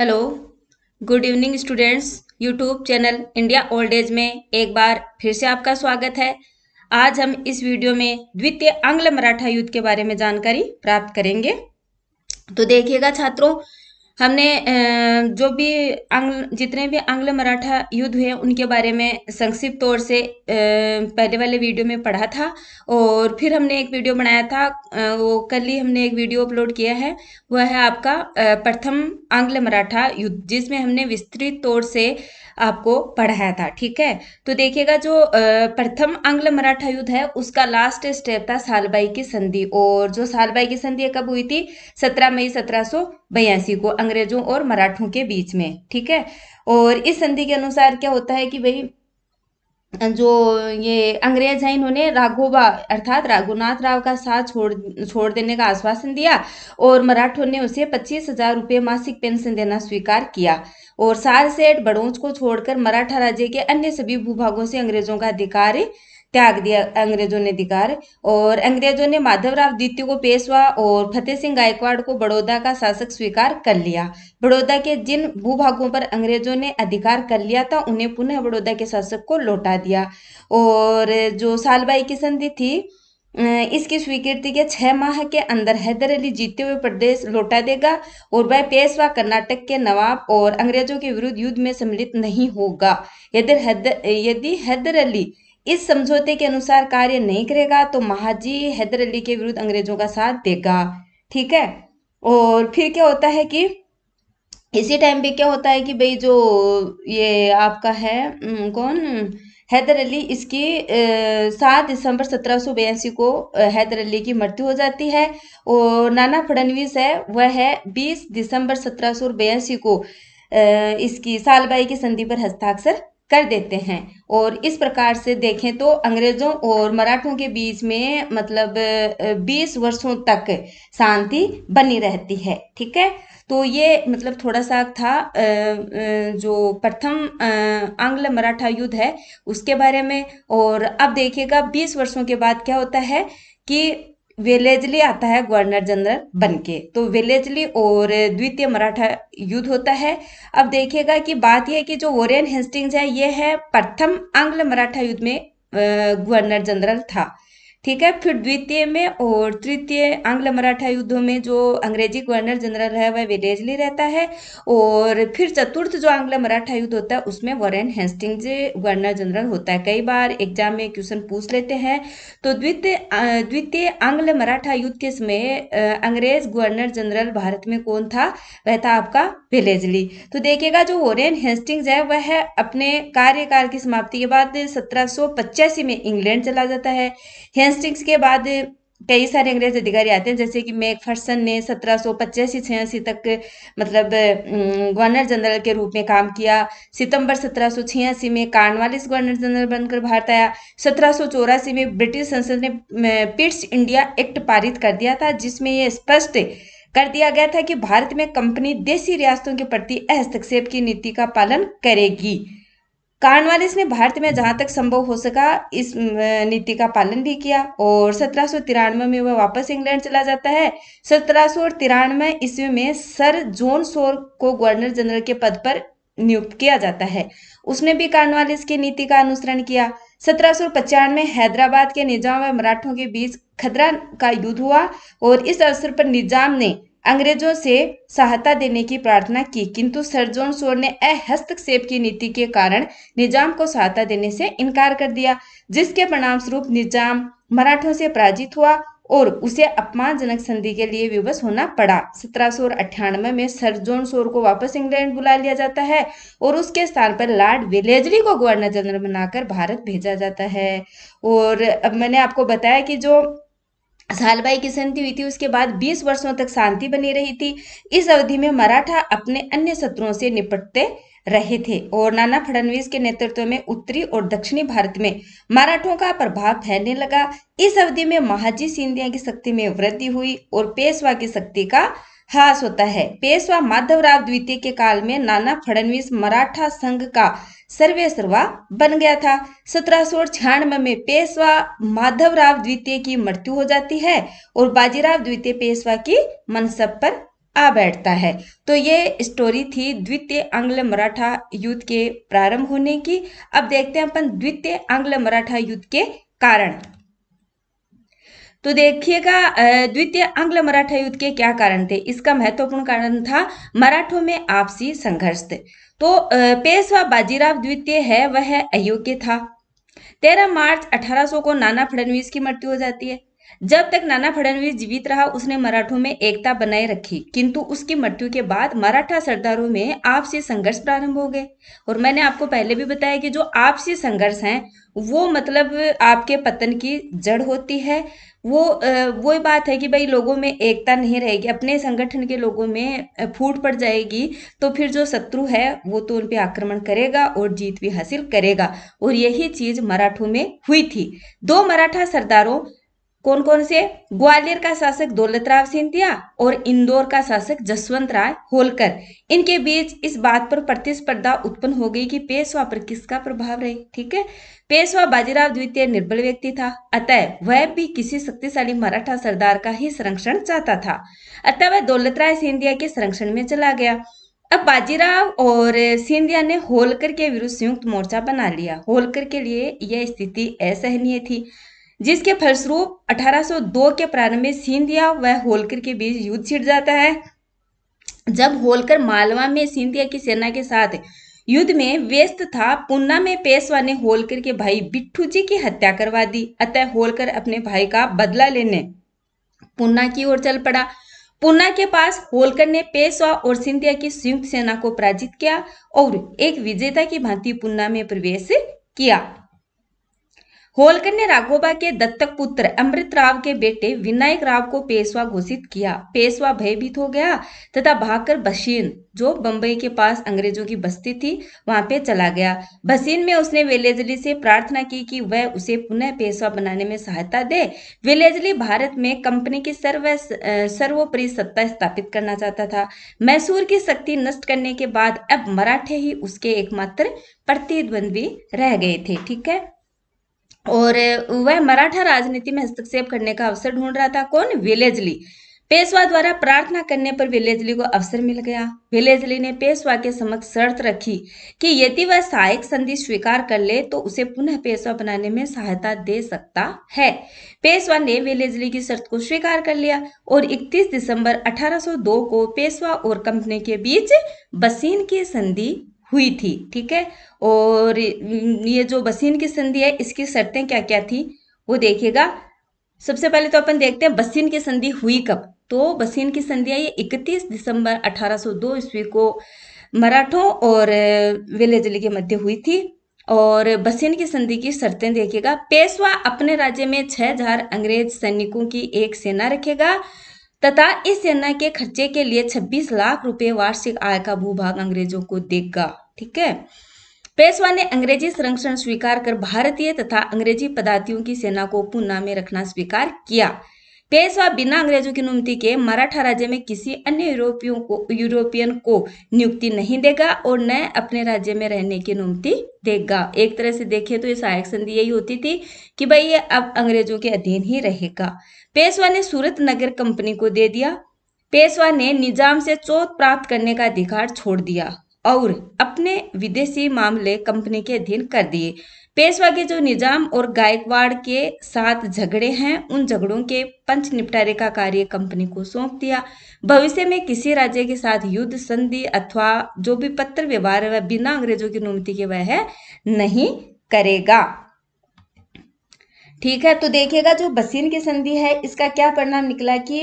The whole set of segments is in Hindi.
hello good evening students YouTube channel India old age में एक बार फिर से आपका स्वागत है आज हम इस वीडियो में द्वितीय आंग्ल मराठा युद्ध के बारे में जानकारी प्राप्त करेंगे तो देखिएगा छात्रों हमने जो भी आंग्ल जितने भी आंग्ल मराठा युद्ध हुए उनके बारे में संक्षिप्त तौर से पहले वाले वीडियो में पढ़ा था और फिर हमने एक वीडियो बनाया था वो कल ही हमने एक वीडियो अपलोड किया है वह है आपका प्रथम आंग्ल मराठा युद्ध जिसमें हमने विस्तृत तौर से आपको पढ़ाया था ठीक है तो देखिएगा जो प्रथम आंग्ल मराठा युद्ध है उसका लास्ट स्टेप था सालबाई की संधि और जो सालबाई की संधि कब हुई थी सत्रह मई सत्रह बयासी को अंग्रेजों और मराठों के बीच में ठीक है और इस संधि के अनुसार क्या होता है कि भाई जो ये अंग्रेज हैं इन्होंने राघोबा अर्थात राघुनाथ राव का साथ छोड़ छोड़ देने का आश्वासन दिया और मराठों ने उसे पच्चीस हजार रुपये मासिक पेंशन देना स्वीकार किया और सारसेठ बड़ोंच को छोड़कर मराठा राज्य के अन्य सभी भूभागों से अंग्रेजों का अधिकार त्याग दिया अंग्रेजों ने अधिकार और अंग्रेजों ने माधवराव द्वितीय को पेशवा और फतेह सिंह गायकवाड़ को बड़ौदा का शासक स्वीकार कर लिया बड़ौदा के जिन भूभागों पर अंग्रेजों ने अधिकार कर लिया था उन्हें पुनः बड़ौदा के शासक को लौटा दिया और जो सालबाई की संधि थी अं, इसकी स्वीकृति के छह माह के अंदर हैदर अली जीते हुए प्रदेश लौटा देगा और वह पेशवा कर्नाटक के नवाब और अंग्रेजों के विरुद्ध युद्ध में सम्मिलित नहीं होगा यदि हैदर यदि हैदर अली इस समझौते के अनुसार कार्य नहीं करेगा तो महाजी हैदर अली के विरुद्ध अंग्रेजों का साथ देगा ठीक है और फिर क्या होता है कि इसी टाइम पे क्या होता है कि भाई जो ये आपका है कौन हैदर अली इसकी सात दिसंबर सत्रह को हैदर अली की मृत्यु हो जाती है और नाना फडनवीस है वह है बीस दिसंबर सत्रह को इसकी सालबाई की संधि पर हस्ताक्षर कर देते हैं और इस प्रकार से देखें तो अंग्रेज़ों और मराठों के बीच में मतलब 20 वर्षों तक शांति बनी रहती है ठीक है तो ये मतलब थोड़ा सा था जो प्रथम आंग्ल मराठा युद्ध है उसके बारे में और अब देखिएगा 20 वर्षों के बाद क्या होता है कि वेलेजली आता है गवर्नर जनरल बनके तो वेलेजली और द्वितीय मराठा युद्ध होता है अब देखिएगा कि बात यह कि जो ओरियन हेस्टिंग्स है ये है प्रथम आंग्ल मराठा युद्ध में गवर्नर जनरल था ठीक है फिर द्वितीय में और तृतीय आंग्ल मराठा युद्धों में जो अंग्रेजी गवर्नर जनरल है वह विलेजली रहता है और फिर चतुर्थ जो आंग्ल मराठा युद्ध होता है उसमें वॉरेन हेस्टिंग गवर्नर जनरल होता है कई बार एग्जाम में क्वेश्चन पूछ लेते हैं तो द्वितीय द्वितीय आंग्ल मराठा युद्ध के समय अंग्रेज गवर्नर जनरल भारत में कौन था वह था आपका वेलेजली तो देखिएगा जो वॉरेन हेस्टिंग्स है वह अपने कार्यकाल की समाप्ति के बाद सत्रह में इंग्लैंड चला जाता है हेंस हेस्टिंग्स के बाद कई सारे अंग्रेज अधिकारी आते हैं जैसे कि फर्सन ने सत्रह सौ पचासी छियासी तक मतलब गवर्नर जनरल के रूप में काम किया सितंबर सत्रह सौ छियासी में कार्नवालिस गवर्नर जनरल बनकर भारत आया सत्रह सौ चौरासी में ब्रिटिश संसद ने पिट्स इंडिया एक्ट पारित कर दिया था जिसमें यह स्पष्ट कर दिया गया था कि भारत में कंपनी देसी रियासतों के प्रति हस्तक्षेप की नीति का पालन करेगी कार्नवालिस ने भारत में जहाँ तक संभव हो सका इस नीति का पालन भी किया और सत्रह में वह वापस इंग्लैंड चला जाता है सत्रह ईस्वी में सर जोन सोर को गवर्नर जनरल के पद पर नियुक्त किया जाता है उसने भी कार्नवालिस की नीति का अनुसरण किया सत्रह में हैदराबाद के निजाम व मराठों के बीच खदरा का युद्ध हुआ और इस अवसर पर निजाम ने अंग्रेजों से सहायता देने की प्रार्थना की किंतु सर जॉन शोर ने अहस्तक्षेप की नीति के कारण निजाम को सहायता देने से इनकार कर दिया जिसके परिणाम स्वरूप निजाम मराठों से पराजित हुआ और उसे अपमानजनक संधि के लिए विवश होना पड़ा सत्रह में सर जोन सोर को वापस इंग्लैंड बुला लिया जाता है और उसके स्थान पर लॉर्ड विलेजरी को गवर्नर जनरल बनाकर भारत भेजा जाता है और अब मैंने आपको बताया कि जो सालबाई की संधि हुई थी उसके बाद 20 वर्षों तक शांति बनी रही थी इस अवधि में मराठा अपने अन्य शत्रुओं से निपटते रहे थे और नाना फडणवीस के नेतृत्व में उत्तरी और दक्षिणी भारत में मराठों का प्रभाव फैलने लगा इस अवधि में महाजी सिंधिया की शक्ति में वृद्धि हुई और पेशवा की शक्ति का ह्रास होता है पेशवा माधवराव द्वितीय के काल में नाना फडनवीस मराठा संघ का सर्वे सर्वा बन गया था सत्रह सौ छियानवे में पेशवा माधवराव द्वितीय की मृत्यु हो जाती है और बाजीराव द्वितीय पेशवा की मनसब पर आ बैठता है तो ये स्टोरी थी द्वितीय आंग्ल मराठा युद्ध के प्रारंभ होने की अब देखते हैं अपन द्वितीय आंग्ल मराठा युद्ध के कारण तो देखिएगा द्वितीय आंग्ल मराठा युद्ध के क्या कारण थे इसका महत्वपूर्ण कारण था मराठों में आपसी संघर्ष थे तो पेशवा बाजीराव द्वितीय है वह अयोग्य था तेरह मार्च 1800 को नाना फडनवीस की मृत्यु हो जाती है जब तक नाना फडणवीस जीवित रहा उसने मराठों में एकता बनाए रखी किंतु उसकी मृत्यु के बाद मराठा सरदारों में आपसी संघर्ष प्रारंभ हो गए और मैंने आपको पहले भी बताया कि जो आपसी संघर्ष हैं वो मतलब आपके पतन की जड़ होती है वो वो बात है कि भाई लोगों में एकता नहीं रहेगी अपने संगठन के लोगों में फूट पड़ जाएगी तो फिर जो शत्रु है वो तो उन पर आक्रमण करेगा और जीत भी हासिल करेगा और यही चीज मराठों में हुई थी दो मराठा सरदारों कौन कौन से ग्वालियर का शासक दौलतराव सिंधिया और इंदौर का शासक जसवंत राय होलकर इनके बीच इस बात पर प्रतिस्पर्धा उत्पन्न हो गई कि पेशवा पर किसका प्रभाव रहे ठीक है पेशवा बाजीराव द्वितीय निर्बल व्यक्ति था अतः वह भी किसी शक्तिशाली मराठा सरदार का ही संरक्षण चाहता था अतः वह दौलतराय सिंधिया के संरक्षण में चला गया अब बाजीराव और सिंधिया ने होलकर के विरुद्ध संयुक्त मोर्चा बना लिया होलकर के लिए यह स्थिति असहनीय थी जिसके फलस्वरूप 1802 के प्रारंभ में सिंधिया व होलकर के बीच युद्ध छिड़ जाता है जब होलकर मालवा में सिंधिया की सेना के साथ युद्ध में व्यस्त था पुन्ना में पेशवा ने होलकर के भाई बिट्ठू जी की हत्या करवा दी अतः होलकर अपने भाई का बदला लेने पुन्ना की ओर चल पड़ा पुन्ना के पास होलकर ने पेशवा और सिंधिया की संयुक्त सेना को पराजित किया और एक विजेता की भांति पुन्ना में प्रवेश किया होलकर ने राघोबा के दत्तक पुत्र अमृत राव के बेटे विनायक राव को पेशवा घोषित किया पेशवा भयभीत हो गया तथा भागकर बसीन जो बंबई के पास अंग्रेजों की बस्ती थी वहां पे चला गया बसीन में उसने विलेजली से प्रार्थना की कि वह उसे पुनः पेशवा बनाने में सहायता दे वेलेजली भारत में कंपनी की सर्व सर्वोपरि सत्ता स्थापित करना चाहता था मैसूर की शक्ति नष्ट करने के बाद अब मराठे ही उसके एकमात्र प्रतिद्वंद्वी रह गए थे ठीक है और वह मराठा राजनीति में हस्तक्षेप करने का अवसर ढूंढ रहा था कौन विलेजली पेशवा द्वारा प्रार्थना करने पर विलेजली को अवसर मिल गया विलेजली ने पेशवा के समक्ष शर्त रखी कि यदि वह सहायक संधि स्वीकार कर ले तो उसे पुनः पेशवा बनाने में सहायता दे सकता है पेशवा ने विलेजली की शर्त को स्वीकार कर लिया और 31 दिसंबर 1802 को पेशवा और कंपनी के बीच बसीन की संधि हुई थी ठीक है और ये जो बसीन की संधि है इसकी शर्तें क्या क्या थी वो देखिएगा सबसे पहले तो अपन देखते हैं बसीन की संधि हुई कब तो बसीन की संधि है ये दिसंबर 1802 ईस्वी को मराठों और विले जिले के मध्य हुई थी और बसीन की संधि की शर्तें देखिएगा पेशवा अपने राज्य में छह हजार अंग्रेज सैनिकों की एक सेना रखेगा तथा इस सेना के खर्चे के लिए 26 लाख रुपए वार्षिक आय का भूभाग अंग्रेजों को देगा ठीक है पेशवा ने अंग्रेजी संरक्षण स्वीकार कर भारतीय तथा अंग्रेजी पदातियों की सेना को पुना में रखना स्वीकार किया पेशवा बिना अंग्रेजों की अनुमति के मराठा राज्य में किसी अन्य यूरोपियों को यूरोपियन को नियुक्ति नहीं देगा और न अपने राज्य में रहने की अनुमति देगा एक तरह से देखें तो ये सहायक संधि यही होती थी कि भाई ये अब अंग्रेजों के अधीन ही रहेगा पेशवा ने सूरत नगर कंपनी को दे दिया पेशवा ने निजाम से चोत प्राप्त करने का अधिकार छोड़ दिया और अपने विदेशी मामले कंपनी के अधीन कर दिए पेशवा के जो निजाम और गायकवाड़ के साथ झगड़े हैं उन झगड़ों के पंच निपटारे का कार्य कंपनी को सौंप दिया भविष्य में किसी राज्य के साथ युद्ध संधि अथवा जो भी पत्र व्यवहार है वह बिना अंग्रेजों की अनुमति के वह नहीं करेगा ठीक है तो देखिएगा जो बसीन की संधि है इसका क्या परिणाम निकला कि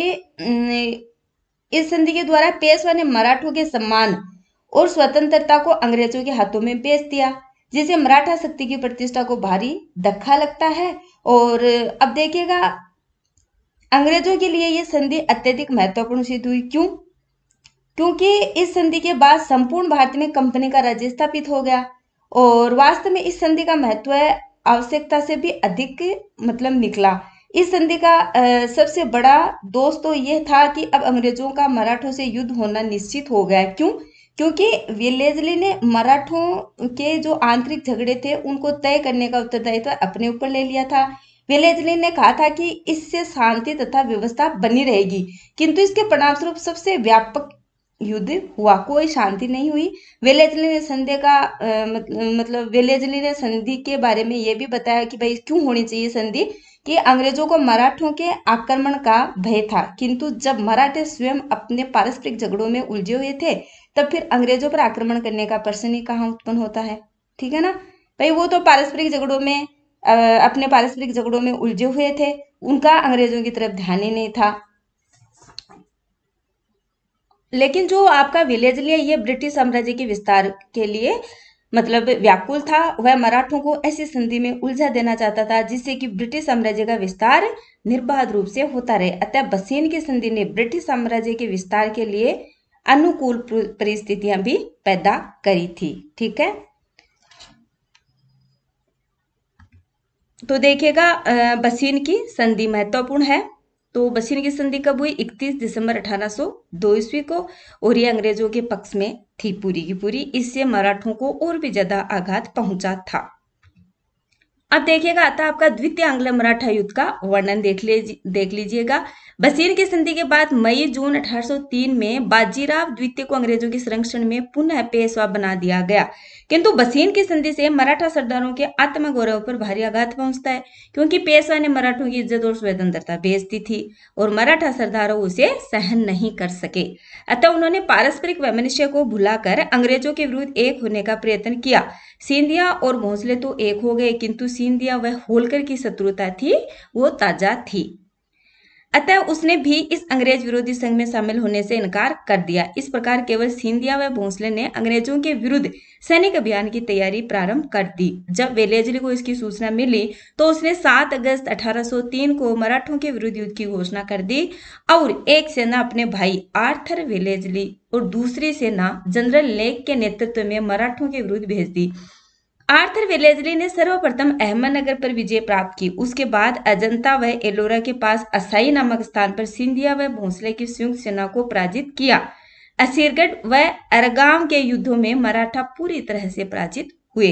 इस संधि के द्वारा पेशवा ने मराठों के सम्मान और स्वतंत्रता को अंग्रेजों के हाथों में बेच दिया जिसे मराठा शक्ति की प्रतिष्ठा को भारी धक्का लगता है और अब देखिएगा अंग्रेजों के लिए यह संधि अत्यधिक महत्वपूर्ण सिद्ध हुई क्यों क्योंकि इस संधि के बाद संपूर्ण भारत में कंपनी का राज्य स्थापित हो गया और वास्तव में इस संधि का महत्व आवश्यकता से भी अधिक मतलब निकला इस संधि का सबसे बड़ा दोस्त तो यह था कि अब अंग्रेजों का मराठों से युद्ध होना निश्चित हो गया क्यों क्योंकि विलेजली ने मराठों के जो आंतरिक झगड़े थे उनको तय करने का उत्तरदायित्व अपने ऊपर ले लिया था विलेजली ने कहा था कि इससे शांति तथा व्यवस्था बनी रहेगी किंतु इसके परिणाम स्वरूप सबसे व्यापक युद्ध हुआ कोई शांति नहीं हुई वेलेजली ने संधि का मतलब वेलेजली ने संधि के बारे में यह भी बताया कि भाई क्यों होनी चाहिए संधि कि अंग्रेजों को मराठों के आक्रमण का भय था किंतु जब मराठे स्वयं अपने पारस्परिक झगड़ों में उलझे हुए थे तब फिर अंग्रेजों पर आक्रमण करने का प्रश्न ही कहाँ उत्पन्न होता है ठीक है ना भाई वो तो पारस्परिक झगड़ों में अपने पारस्परिक झगड़ों में उलझे हुए थे उनका अंग्रेजों की तरफ ध्यान ही नहीं था लेकिन जो आपका विलेज लिया ये ब्रिटिश साम्राज्य के विस्तार के लिए मतलब व्याकुल था वह मराठों को ऐसी संधि में उलझा देना चाहता था जिससे कि ब्रिटिश साम्राज्य का विस्तार निर्बाध रूप से होता रहे अतः बसेन की संधि ने ब्रिटिश साम्राज्य के विस्तार के लिए अनुकूल परिस्थितियां भी पैदा करी थी ठीक है तो देखिएगा बसीन की संधि महत्वपूर्ण है तो बसीन की संधि कब हुई 31 दिसंबर 1802 ईस्वी को और ये अंग्रेजों के पक्ष में थी पूरी की पूरी इससे मराठों को और भी ज्यादा आघात पहुंचा था अब देखिएगा आता आपका द्वितीय आंग्ल मराठा युद्ध का वर्णन देख लीजिए देख लीजिएगा बसीर की संधि के बाद मई जून 1803 में बाजीराव द्वितीय को अंग्रेजों के संरक्षण में पुनः पेशवा बना दिया गया किंतु बसीन की संधि से मराठा सरदारों के आत्म गौरव पर भारी आघात पहुंचता है क्योंकि पेशवा ने मराठों की इज्जत और स्वतंत्रता बेच दी थी और मराठा सरदारों उसे सहन नहीं कर सके अतः उन्होंने पारस्परिक वैमनस्य को भुलाकर अंग्रेजों के विरुद्ध एक होने का प्रयत्न किया सिंधिया और भोंसले तो एक हो गए किंतु छीन दिया वह होलकर की शत्रुता थी वो ताजा थी अतः उसने भी इस अंग्रेज विरोधी संघ में शामिल होने से इनकार कर दिया इस प्रकार केवल सिंधिया व भोंसले ने अंग्रेजों के विरुद्ध सैनिक अभियान की तैयारी प्रारंभ कर दी जब वेलेजली को इसकी सूचना मिली तो उसने 7 अगस्त 1803 को मराठों के विरुद्ध युद्ध की घोषणा कर दी और एक सेना अपने भाई आर्थर वेलेजली और दूसरी सेना जनरल लेक के नेतृत्व में मराठों के विरुद्ध भेज दी आर्थर वेलेजली ने सर्वप्रथम अहमदनगर पर विजय प्राप्त की उसके बाद अजंता व एलोरा के पास असाई नामक स्थान पर सिंधिया व भोंसले की संयुक्त सेना को पराजित किया असीरगढ़ व अरगाम के युद्धों में मराठा पूरी तरह से पराजित हुए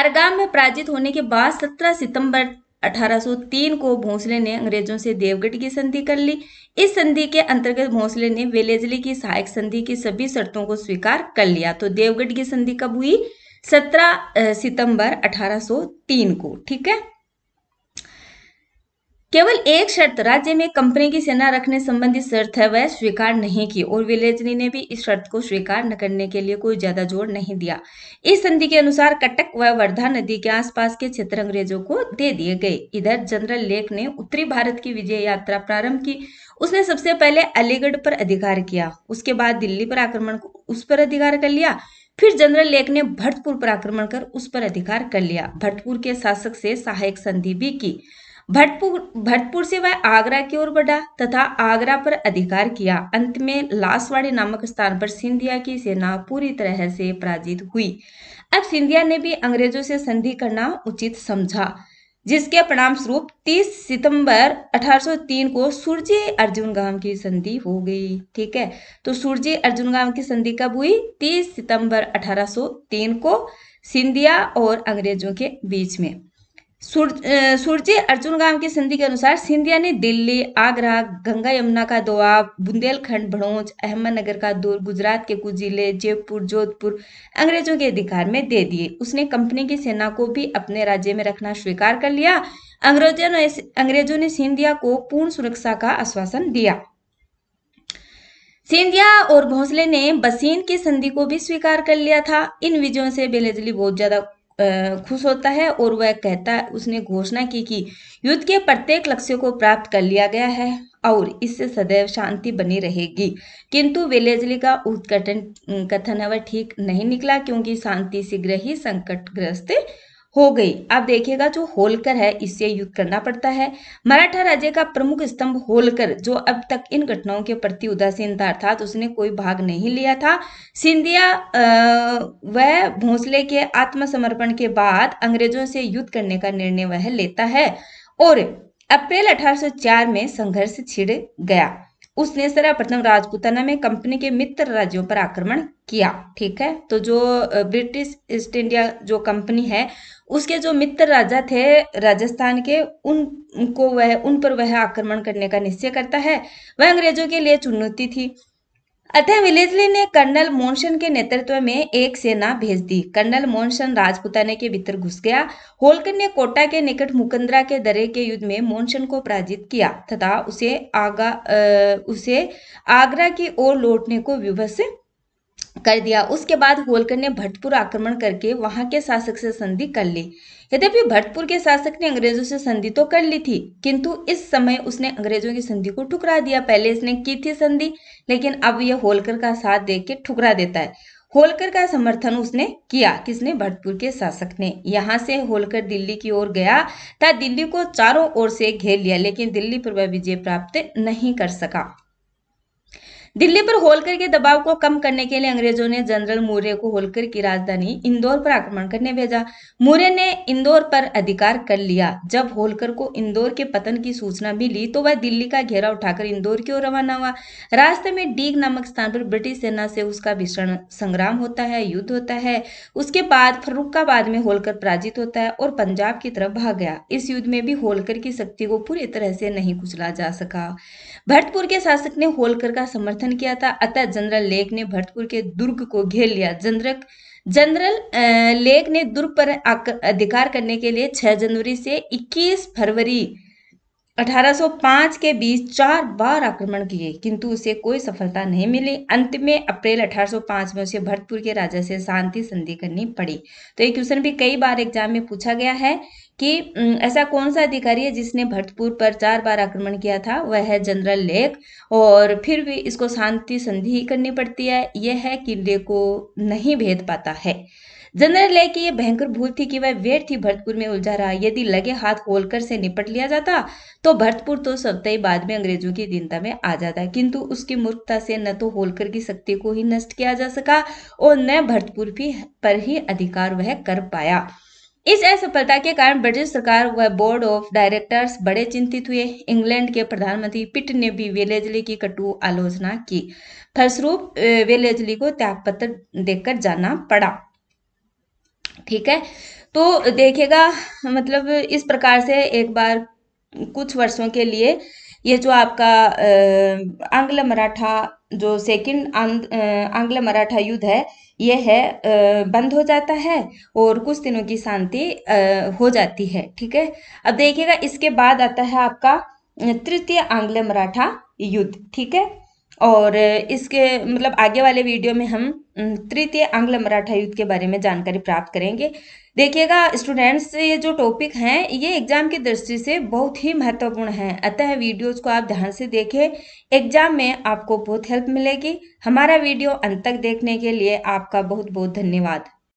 अरगाम में पराजित होने के बाद 17 सितंबर 1803 को भोंसले ने अंग्रेजों से देवगढ़ की संधि कर ली इस संधि के अंतर्गत भोंसले ने वेलेजली की सहायक संधि की सभी शर्तों को स्वीकार कर लिया तो देवगढ़ की संधि कब हुई 17 सितंबर 1803 को ठीक है केवल एक शर्त राज्य में कंपनी की सेना रखने संबंधी शर्त है वह स्वीकार नहीं की और विलेजनी ने भी इस शर्त को स्वीकार न करने के लिए कोई ज्यादा जोर नहीं दिया इस संधि के अनुसार कटक व वर्धा नदी के आसपास के क्षेत्र अंग्रेजों को दे दिए गए इधर जनरल लेख ने उत्तरी भारत की विजय यात्रा प्रारंभ की उसने सबसे पहले अलीगढ़ पर अधिकार किया उसके बाद दिल्ली पर आक्रमण उस पर अधिकार कर लिया फिर जनरल लेक ने भरतपुर पर आक्रमण कर उस पर अधिकार कर लिया भरतपुर के शासक से सहायक संधि भी की भटपुर भटपुर से वह आगरा की ओर बढ़ा तथा आगरा पर अधिकार किया अंत में लासवाड़ी नामक स्थान पर सिंधिया की सेना पूरी तरह से पराजित हुई अब सिंधिया ने भी अंग्रेजों से संधि करना उचित समझा जिसके परिणाम स्वरूप 30 सितंबर 1803 को सूर्जी गांव की संधि हो गई ठीक है तो सूर्जी अर्जुन गांव की संधि कब हुई 30 सितंबर 1803 को सिंधिया और अंग्रेजों के बीच में अर्जुन गांव की संधि के अनुसार सिंधिया ने दिल्ली आगरा गंगा यमुना का दोआब बुंदेलखंड भड़ोच अहमदनगर का दूर गुजरात के कुछ जिले जयपुर जोधपुर अंग्रेजों के अधिकार में दे दिए उसने कंपनी की सेना को भी अपने राज्य में रखना स्वीकार कर लिया अंग्रेजों ने अंग्रेजों ने सिंधिया को पूर्ण सुरक्षा का आश्वासन दिया सिंधिया और भोसले ने बसीन की संधि को भी स्वीकार कर लिया था इन विजयों से बेलेजली बहुत ज्यादा खुश होता है और वह कहता उसने घोषणा की कि युद्ध के प्रत्येक लक्ष्य को प्राप्त कर लिया गया है और इससे सदैव शांति बनी रहेगी किंतु वेलेजली का उत्कटन कथन वह ठीक नहीं निकला क्योंकि शांति शीघ्र ही संकटग्रस्त हो गई आप देखिएगा जो होलकर है इससे युद्ध करना पड़ता है मराठा राज्य का प्रमुख स्तंभ होलकर जो अब तक इन घटनाओं के प्रति उदासीन था अर्थात तो उसने कोई भाग नहीं लिया था सिंधिया वह भोंसले के आत्मसमर्पण के बाद अंग्रेजों से युद्ध करने का निर्णय वह लेता है और अप्रैल 1804 में संघर्ष छिड़ गया उसने सर्वप्रथम राजपूताना में कंपनी के मित्र राज्यों पर आक्रमण किया ठीक है तो जो ब्रिटिश ईस्ट इंडिया जो कंपनी है उसके जो मित्र राजा थे राजस्थान के उन उनको वह उन पर वह आक्रमण करने का निश्चय करता है वह अंग्रेजों के लिए चुनौती थी अतः विलेजली ने कर्नल मोनसन के नेतृत्व में एक सेना भेज दी कर्नल मोनसन राजपुताने के भीतर घुस गया होलकर ने कोटा के निकट मुकंदरा के दरे के युद्ध में मोनसन को पराजित किया तथा उसे आगा आ, उसे आगरा की ओर लौटने को विवश कर दिया उसके बाद होलकर ने भरतपुर आक्रमण करके वहां के शासक से संधि कर ली यद्यपि भरतपुर के शासक ने अंग्रेजों से संधि तो कर ली थी किंतु इस समय उसने अंग्रेजों की संधि को ठुकरा दिया पहले इसने की थी संधि लेकिन अब यह होलकर का साथ देख के ठुकरा देता है होलकर का समर्थन उसने किया किसने भरतपुर के शासक ने यहाँ से होलकर दिल्ली की ओर गया था दिल्ली को चारों ओर से घेर लिया लेकिन दिल्ली पर वह विजय प्राप्त नहीं कर सका दिल्ली पर होलकर के दबाव को कम करने के लिए अंग्रेजों ने जनरल मूर्य को होलकर की राजधानी इंदौर पर आक्रमण करने भेजा मूर्य ने इंदौर पर अधिकार कर लिया जब होलकर को इंदौर के पतन की सूचना मिली तो वह दिल्ली का घेरा उठाकर इंदौर की ओर रवाना हुआ रास्ते में डीग नामक स्थान पर ब्रिटिश सेना से उसका भीषण संग्राम होता है युद्ध होता है उसके बाद फरुखाबाद में होलकर पराजित होता है और पंजाब की तरफ भाग गया इस युद्ध में भी होलकर की शक्ति को पूरी तरह से नहीं कुचला जा सका भरतपुर के शासक ने होलकर का समर्थन समर्थन किया था अतः जनरल लेक ने भरतपुर के दुर्ग को घेर लिया जनरक जनरल लेक ने दुर्ग पर अधिकार करने के लिए 6 जनवरी से 21 फरवरी 1805 के बीच चार बार आक्रमण किए किंतु उसे कोई सफलता नहीं मिली अंत में अप्रैल 1805 में उसे भरतपुर के राजा से शांति संधि करनी पड़ी तो ये क्वेश्चन भी कई बार एग्जाम में पूछा गया है कि ऐसा कौन सा अधिकारी है जिसने भरतपुर पर चार बार आक्रमण किया था वह है जनरल लेक और फिर भी इसको शांति संधि करनी पड़ती है यह है किले को नहीं भेद पाता है जनरल लेक की यह भयंकर भूल थी कि वह वेट थी भरतपुर में उलझा रहा यदि लगे हाथ होलकर से निपट लिया जाता तो भरतपुर तो सप्ताह बाद में अंग्रेजों की दीनता में आ जाता किंतु उसकी मूर्खता से न तो होलकर की शक्ति को ही नष्ट किया जा सका और न भरतपुर भी पर ही अधिकार वह कर पाया इस असफलता के कारण ब्रिटिश सरकार व बोर्ड ऑफ डायरेक्टर्स बड़े चिंतित हुए इंग्लैंड के प्रधानमंत्री पिट ने भी वेलेजली की कटु आलोचना की फलस्वरूप वेलेजली को त्यागपत्र देकर जाना पड़ा ठीक है तो देखिएगा मतलब इस प्रकार से एक बार कुछ वर्षों के लिए ये जो आपका आंग्ल मराठा जो सेकंड आंग्ल मराठा युद्ध है ये है बंद हो जाता है और कुछ दिनों की शांति हो जाती है ठीक है अब देखिएगा इसके बाद आता है आपका तृतीय आंग्ल मराठा युद्ध ठीक है और इसके मतलब आगे वाले वीडियो में हम तृतीय आंग्ल मराठा युद्ध के बारे में जानकारी प्राप्त करेंगे देखिएगा स्टूडेंट्स ये जो टॉपिक हैं ये एग्जाम की दृष्टि से बहुत ही महत्वपूर्ण हैं अतः वीडियोस को आप ध्यान से देखें एग्जाम में आपको बहुत हेल्प मिलेगी हमारा वीडियो अंत तक देखने के लिए आपका बहुत बहुत धन्यवाद